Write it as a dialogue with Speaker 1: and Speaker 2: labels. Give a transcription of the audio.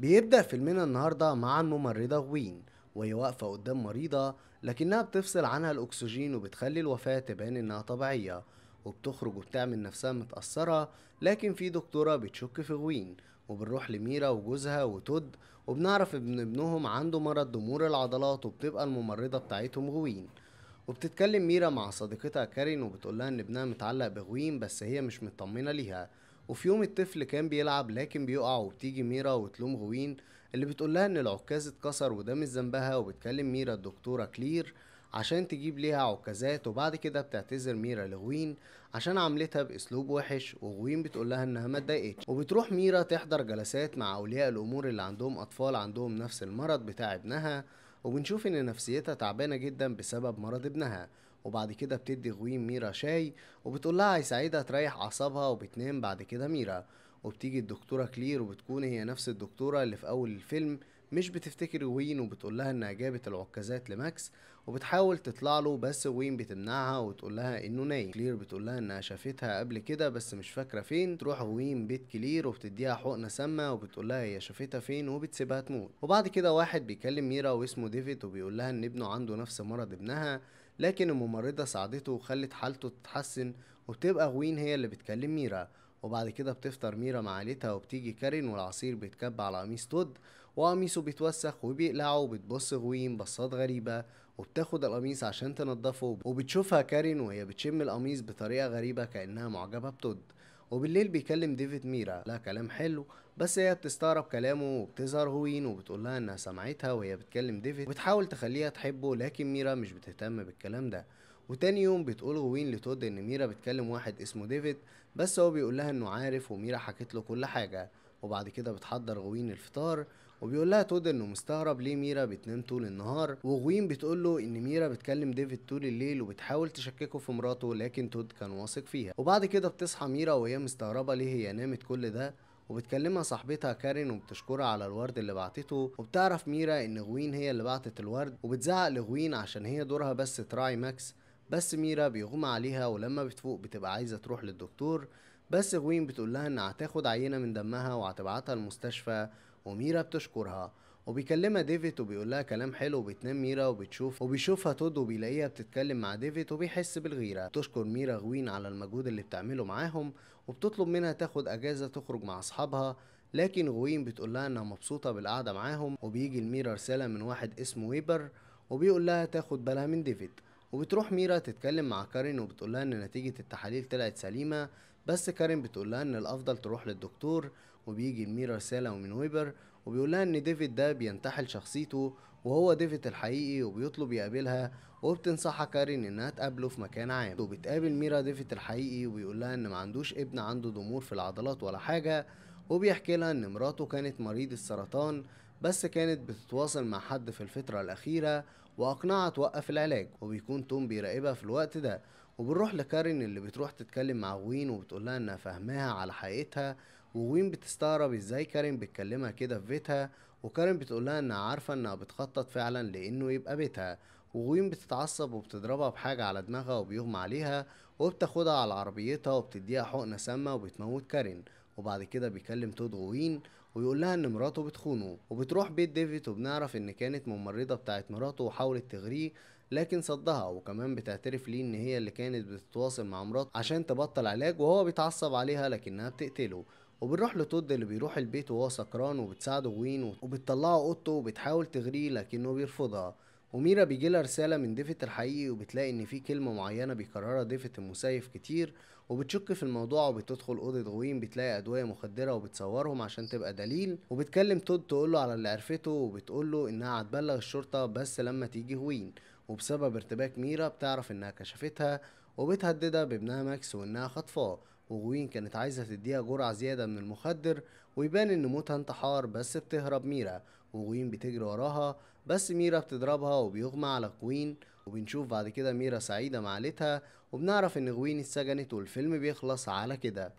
Speaker 1: بيبدأ فيلمنا النهاردة مع الممرضة غوين وهي واقفة قدام مريضة لكنها بتفصل عنها الأكسجين وبتخلي الوفاة تبان إنها طبيعية وبتخرج وبتعمل نفسها متأثرة لكن في دكتورة بتشك في غوين وبنروح لميرا وجوزها وتود وبنعرف ان ابنهم عنده مرض ضمور العضلات وبتبقى الممرضة بتاعتهم غوين وبتتكلم ميرا مع صديقتها كارين وبتقولها ان ابنها متعلق بغوين بس هي مش مطمنة ليها وفي يوم الطفل كان بيلعب لكن بيقع وبتيجي ميرا وتلوم غوين اللي بتقولها ان العكاز اتكسر وده مش ذنبها وبتكلم ميرا الدكتورة كلير عشان تجيب ليها عكازات وبعد كده بتعتذر ميرا لغوين عشان عملتها باسلوب وحش وغوين بتقولها انها ما اتضايقتش وبتروح ميرا تحضر جلسات مع اولياء الامور اللي عندهم اطفال عندهم نفس المرض بتاع ابنها وبنشوف ان نفسيتها تعبانه جدا بسبب مرض ابنها وبعد كده بتدي غويم ميرا شاي وبتقول لها هيساعدها تريح اعصابها وبتنام بعد كده ميرا وبتيجي الدكتورة كلير وبتكون هي نفس الدكتورة اللي في أول الفيلم مش بتفتكر وين وبتقول لها انها جابت العكازات لماكس وبتحاول تطلع له بس وين بتمنعها وتقول لها انه نايم كلير بتقول لها انها شافتها قبل كده بس مش فاكره فين تروح وين بيت كلير وبتديها حقنه سامه وبتقول لها هي شافتها فين وبتسيبها تموت وبعد كده واحد بيكلم ميرا واسمه ديفيد وبيقول لها ان ابنه عنده نفس مرض ابنها لكن الممرضة ساعدته وخلت حالته تتحسن وبتبقى غوين هي اللي بتكلم ميرا وبعد كده بتفطر ميرا مع عيلتها وبتيجي كارين والعصير بيتكب على قميص تود وقميصه بيتوسخ وبيقلعه وبتبص غويم بصات غريبة وبتاخد القميص عشان تنضفه وبتشوفها كارين وهي بتشم القميص بطريقة غريبة كأنها معجبة بتود وبالليل بيكلم ديفيد ميرا لها كلام حلو بس هي بتستغرب كلامه وبتظهر هوين وبتقول لها انها سمعتها وهي بتكلم ديفيد وبتحاول تخليها تحبه لكن ميرا مش بتهتم بالكلام ده وتاني يوم بتقول غوين لتود ان ميرا بتكلم واحد اسمه ديفيد بس هو بيقول لها انه عارف وميرا حكت له كل حاجه وبعد كده بتحضر غوين الفطار وبيقول لها تود انه مستغرب ليه ميرا بتنام طول النهار وغوين بتقول له ان ميرا بتكلم ديفيد طول الليل وبتحاول تشككه في مراته لكن تود كان واثق فيها وبعد كده بتصحى ميرا وهي مستغربه ليه هي نامت كل ده وبتكلمها صاحبتها كارين وبتشكرها على الورد اللي بعتته وبتعرف ميرا ان غوين هي اللي بعتت الورد وبتزعق لغوين عشان هي دورها بس تراعي ماكس بس ميرا بيغمى عليها ولما بتفوق بتبقى عايزه تروح للدكتور بس غوين بتقولها انها هتاخد عينة من دمها وهتبعتها المستشفى وميرا بتشكرها وبيكلمها ديفيد وبيقولها كلام حلو وبتنام ميرا وبتشوف وبيشوفها تود وبيلاقيها بتتكلم مع ديفيد وبيحس بالغيرة بتشكر ميرا غوين على المجهود اللي بتعمله معاهم وبتطلب منها تاخد اجازة تخرج مع اصحابها لكن غوين بتقولها انها مبسوطة بالقعدة معاهم وبيجي لميرا رسالة من واحد اسمه ويبر وبيقول لها تاخد بالها من ديفيد وبتروح ميرا تتكلم مع كارين وبتقولها ان نتيجة التحاليل طلعت سليمة بس كارين بتقول لها ان الافضل تروح للدكتور وبيجي لميرا رسالة ومن ويبر وبيقول لها ان ديفيد ده بينتحل شخصيته وهو ديفيد الحقيقي وبيطلب يقابلها وبتنصحها كارين انها تقابله في مكان عام وبتقابل ميرا ديفيد الحقيقي وبيقول لها ان ما عندوش ابن عنده ضمور في العضلات ولا حاجة وبيحكي لها ان مراته كانت مريض السرطان بس كانت بتتواصل مع حد في الفترة الأخيرة وأقنعها توقف العلاج وبيكون توم بيراقبها في الوقت ده وبنروح لكارين اللي بتروح تتكلم مع وين وبتقولها إنها فاهماها على حقيقتها ووين بتستغرب إزاي كارين بتكلمها كده في بيتها وكارين بتقولها إنها عارفة إنها بتخطط فعلا لإنه يبقى بيتها وغوين بتتعصب وبتضربها بحاجة على دماغها وبيغمى عليها وبتاخدها على عربيتها وبتديها حقنة سامة وبتموت كارين وبعد كده بيكلم تود غوين ويقول لها ان مراته بتخونه وبتروح بيت ديفيد وبنعرف ان كانت ممرضه بتاعت مراته وحاولت تغريه لكن صدها وكمان بتعترف ليه ان هي اللي كانت بتتواصل مع مراته عشان تبطل علاج وهو بيتعصب عليها لكنها بتقتله وبنروح لتود اللي بيروح البيت وهو سكران وبتساعده وين وبتطلعه اوضته وبتحاول تغريه لكنه بيرفضها وميرا بيجيلها رسالة من ديفيت الحقيقي وبتلاقي إن في كلمة معينة بيكررها ديفيت المسيف كتير وبتشك في الموضوع وبتدخل أوضة غوين بتلاقي أدوية مخدرة وبتصورهم عشان تبقى دليل وبتكلم تود تقوله على اللي عرفته وبتقوله إنها هتبلغ الشرطة بس لما تيجي هوين وبسبب ارتباك ميرا بتعرف إنها كشفتها وبتهددها بابنها ماكس وإنها خطفاه وغوين كانت عايزة تديها جرعة زيادة من المخدر ويبان إن موتها انتحار بس بتهرب ميرا وغوين بتجري وراها بس ميرا بتضربها وبيغمى على جوين وبنشوف بعد كده ميرا سعيدة مع عيلتها وبنعرف ان غوين اتسجنت والفيلم بيخلص على كده